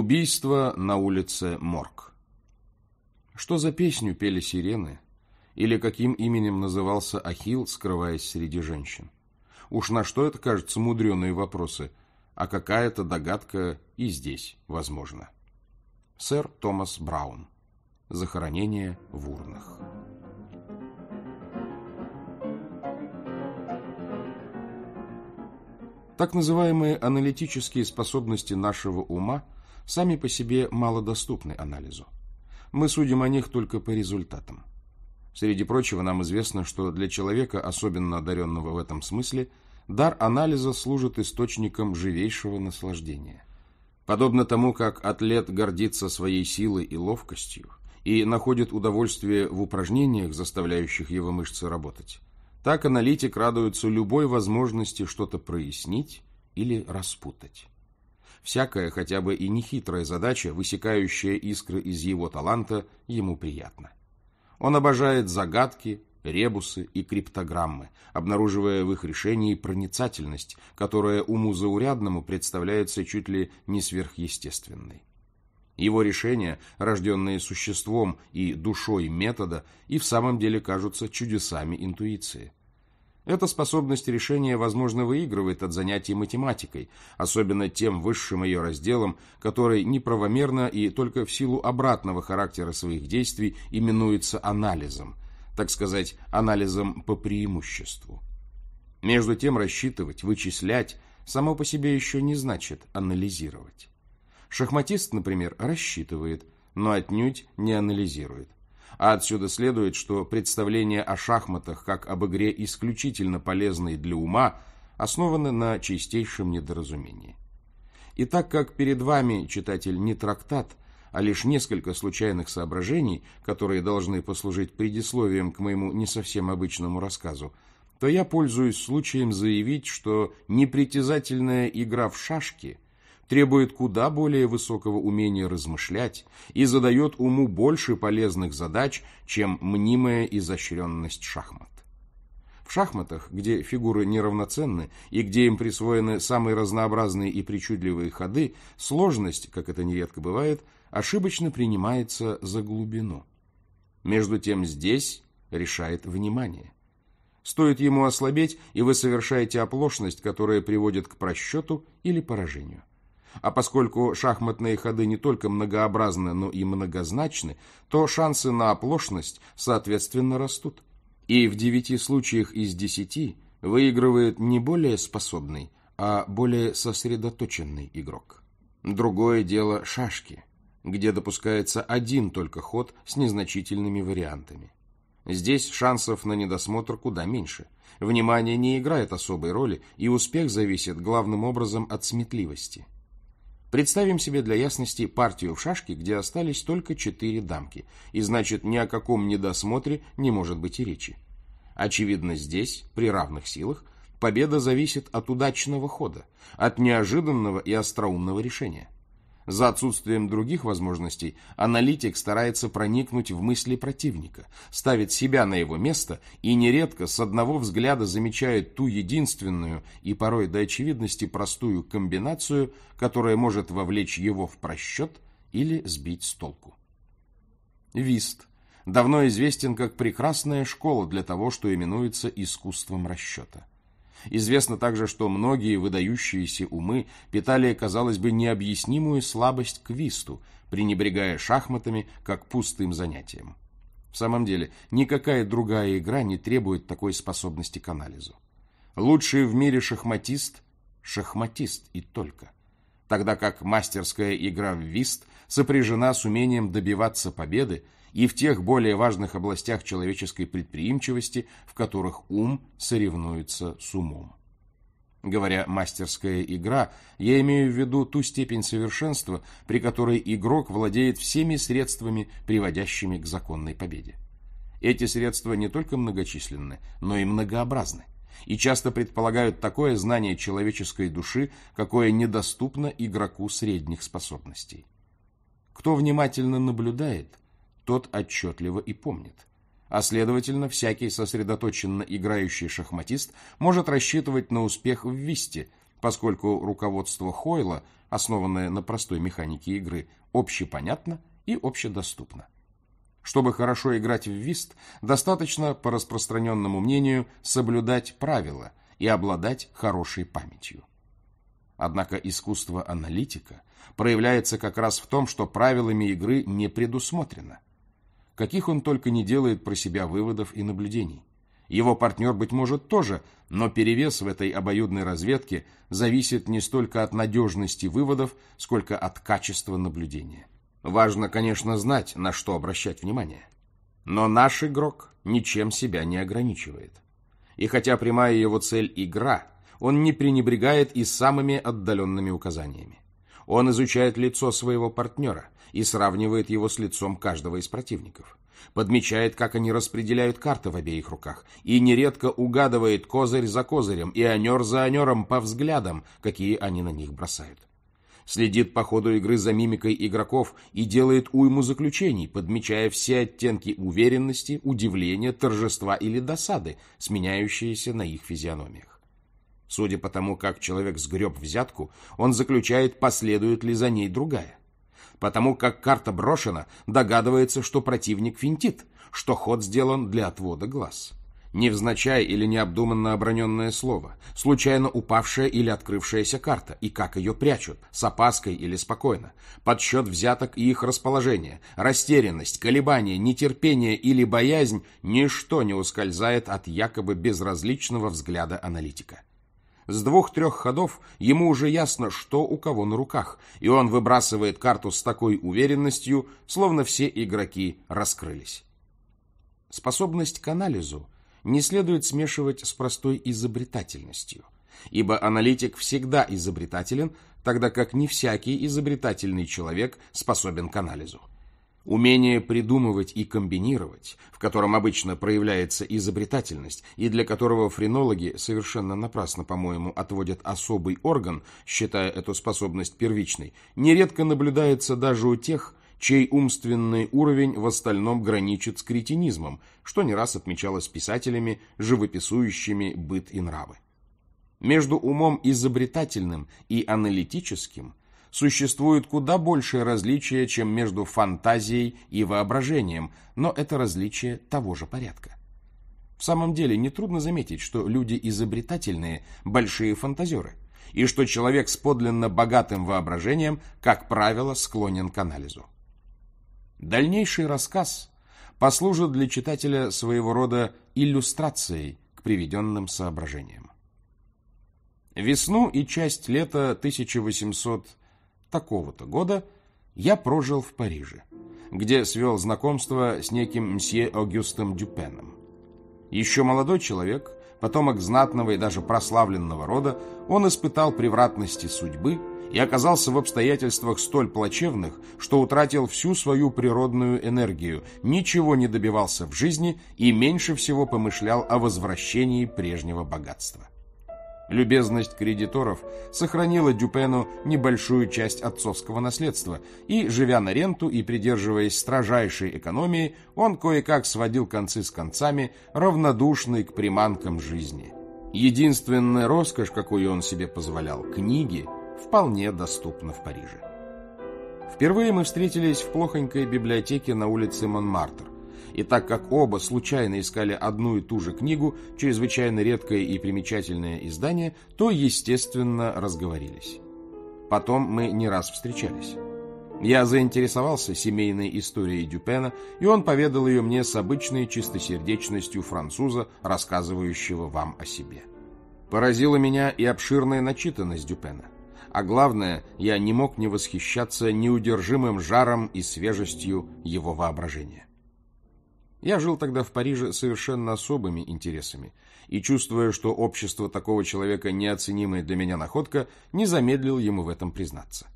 Убийство на улице Морг. Что за песню пели сирены? Или каким именем назывался Ахилл, скрываясь среди женщин? Уж на что это, кажутся мудреные вопросы, а какая-то догадка и здесь возможна. Сэр Томас Браун. Захоронение в урнах. Так называемые аналитические способности нашего ума – сами по себе малодоступны анализу. Мы судим о них только по результатам. Среди прочего, нам известно, что для человека, особенно одаренного в этом смысле, дар анализа служит источником живейшего наслаждения. Подобно тому, как атлет гордится своей силой и ловкостью и находит удовольствие в упражнениях, заставляющих его мышцы работать, так аналитик радуется любой возможности что-то прояснить или распутать. Всякая, хотя бы и нехитрая задача, высекающая искры из его таланта, ему приятна. Он обожает загадки, ребусы и криптограммы, обнаруживая в их решении проницательность, которая уму заурядному представляется чуть ли не сверхъестественной. Его решения, рожденные существом и душой метода, и в самом деле кажутся чудесами интуиции. Эта способность решения, возможно, выигрывает от занятий математикой, особенно тем высшим ее разделом, который неправомерно и только в силу обратного характера своих действий именуется анализом, так сказать, анализом по преимуществу. Между тем рассчитывать, вычислять само по себе еще не значит анализировать. Шахматист, например, рассчитывает, но отнюдь не анализирует. А отсюда следует, что представления о шахматах как об игре исключительно полезной для ума основаны на чистейшем недоразумении. И так как перед вами, читатель, не трактат, а лишь несколько случайных соображений, которые должны послужить предисловием к моему не совсем обычному рассказу, то я пользуюсь случаем заявить, что непритязательная игра в шашки – требует куда более высокого умения размышлять и задает уму больше полезных задач, чем мнимая изощренность шахмат. В шахматах, где фигуры неравноценны и где им присвоены самые разнообразные и причудливые ходы, сложность, как это нередко бывает, ошибочно принимается за глубину. Между тем здесь решает внимание. Стоит ему ослабеть, и вы совершаете оплошность, которая приводит к просчету или поражению. А поскольку шахматные ходы не только многообразны, но и многозначны, то шансы на оплошность, соответственно, растут. И в девяти случаях из десяти выигрывает не более способный, а более сосредоточенный игрок. Другое дело шашки, где допускается один только ход с незначительными вариантами. Здесь шансов на недосмотр куда меньше. Внимание не играет особой роли, и успех зависит главным образом от сметливости – Представим себе для ясности партию в шашки, где остались только четыре дамки, и значит ни о каком недосмотре не может быть и речи. Очевидно, здесь, при равных силах, победа зависит от удачного хода, от неожиданного и остроумного решения. За отсутствием других возможностей аналитик старается проникнуть в мысли противника, ставит себя на его место и нередко с одного взгляда замечает ту единственную и порой до очевидности простую комбинацию, которая может вовлечь его в просчет или сбить с толку. Вист давно известен как прекрасная школа для того, что именуется искусством расчета. Известно также, что многие выдающиеся умы питали, казалось бы, необъяснимую слабость к висту, пренебрегая шахматами как пустым занятием. В самом деле, никакая другая игра не требует такой способности к анализу. Лучший в мире шахматист – шахматист и только. Тогда как мастерская игра в вист сопряжена с умением добиваться победы – и в тех более важных областях человеческой предприимчивости, в которых ум соревнуется с умом. Говоря «мастерская игра», я имею в виду ту степень совершенства, при которой игрок владеет всеми средствами, приводящими к законной победе. Эти средства не только многочисленны, но и многообразны, и часто предполагают такое знание человеческой души, какое недоступно игроку средних способностей. Кто внимательно наблюдает, тот отчетливо и помнит. А следовательно, всякий сосредоточенно играющий шахматист может рассчитывать на успех в висте, поскольку руководство Хойла, основанное на простой механике игры, общепонятно и общедоступно. Чтобы хорошо играть в вист, достаточно, по распространенному мнению, соблюдать правила и обладать хорошей памятью. Однако искусство аналитика проявляется как раз в том, что правилами игры не предусмотрено – каких он только не делает про себя выводов и наблюдений. Его партнер, быть может, тоже, но перевес в этой обоюдной разведке зависит не столько от надежности выводов, сколько от качества наблюдения. Важно, конечно, знать, на что обращать внимание. Но наш игрок ничем себя не ограничивает. И хотя прямая его цель – игра, он не пренебрегает и самыми отдаленными указаниями. Он изучает лицо своего партнера и сравнивает его с лицом каждого из противников. Подмечает, как они распределяют карты в обеих руках, и нередко угадывает козырь за козырем и анер за анером по взглядам, какие они на них бросают. Следит по ходу игры за мимикой игроков и делает уйму заключений, подмечая все оттенки уверенности, удивления, торжества или досады, сменяющиеся на их физиономиях. Судя по тому, как человек сгреб взятку, он заключает, последует ли за ней другая. Потому как карта брошена, догадывается, что противник финтит, что ход сделан для отвода глаз. Невзначай или необдуманно оброненное слово, случайно упавшая или открывшаяся карта, и как ее прячут, с опаской или спокойно, подсчет взяток и их расположение, растерянность, колебания, нетерпение или боязнь, ничто не ускользает от якобы безразличного взгляда аналитика. С двух-трех ходов ему уже ясно, что у кого на руках, и он выбрасывает карту с такой уверенностью, словно все игроки раскрылись. Способность к анализу не следует смешивать с простой изобретательностью, ибо аналитик всегда изобретателен, тогда как не всякий изобретательный человек способен к анализу. Умение придумывать и комбинировать, в котором обычно проявляется изобретательность, и для которого френологи совершенно напрасно, по-моему, отводят особый орган, считая эту способность первичной, нередко наблюдается даже у тех, чей умственный уровень в остальном граничит с кретинизмом, что не раз отмечалось писателями, живописующими быт и нравы. Между умом изобретательным и аналитическим – существует куда большее различие, чем между фантазией и воображением, но это различие того же порядка. В самом деле, нетрудно заметить, что люди изобретательные – большие фантазеры, и что человек с подлинно богатым воображением, как правило, склонен к анализу. Дальнейший рассказ послужит для читателя своего рода иллюстрацией к приведенным соображениям. Весну и часть лета 1800 такого-то года, я прожил в Париже, где свел знакомство с неким мсье Огюстом Дюпеном. Еще молодой человек, потомок знатного и даже прославленного рода, он испытал превратности судьбы и оказался в обстоятельствах столь плачевных, что утратил всю свою природную энергию, ничего не добивался в жизни и меньше всего помышлял о возвращении прежнего богатства. Любезность кредиторов сохранила Дюпену небольшую часть отцовского наследства, и, живя на ренту и придерживаясь строжайшей экономии, он кое-как сводил концы с концами, равнодушный к приманкам жизни. Единственная роскошь, какую он себе позволял, книги, вполне доступна в Париже. Впервые мы встретились в плохонькой библиотеке на улице Монмартр. И так как оба случайно искали одну и ту же книгу, чрезвычайно редкое и примечательное издание, то, естественно, разговорились. Потом мы не раз встречались. Я заинтересовался семейной историей Дюпена, и он поведал ее мне с обычной чистосердечностью француза, рассказывающего вам о себе. Поразила меня и обширная начитанность Дюпена. А главное, я не мог не восхищаться неудержимым жаром и свежестью его воображения. Я жил тогда в Париже совершенно особыми интересами, и, чувствуя, что общество такого человека неоценимая для меня находка, не замедлил ему в этом признаться.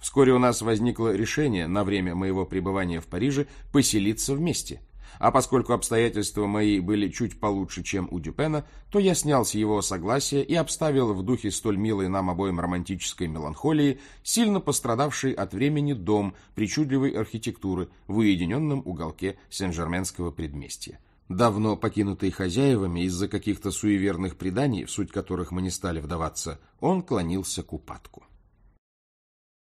Вскоре у нас возникло решение на время моего пребывания в Париже поселиться вместе – а поскольку обстоятельства мои были чуть получше, чем у Дюпена, то я снял с его согласия и обставил в духе столь милой нам обоим романтической меланхолии сильно пострадавший от времени дом причудливой архитектуры в уединенном уголке Сен-Жерменского предместья давно покинутый хозяевами из-за каких-то суеверных преданий, в суть которых мы не стали вдаваться, он клонился к упадку.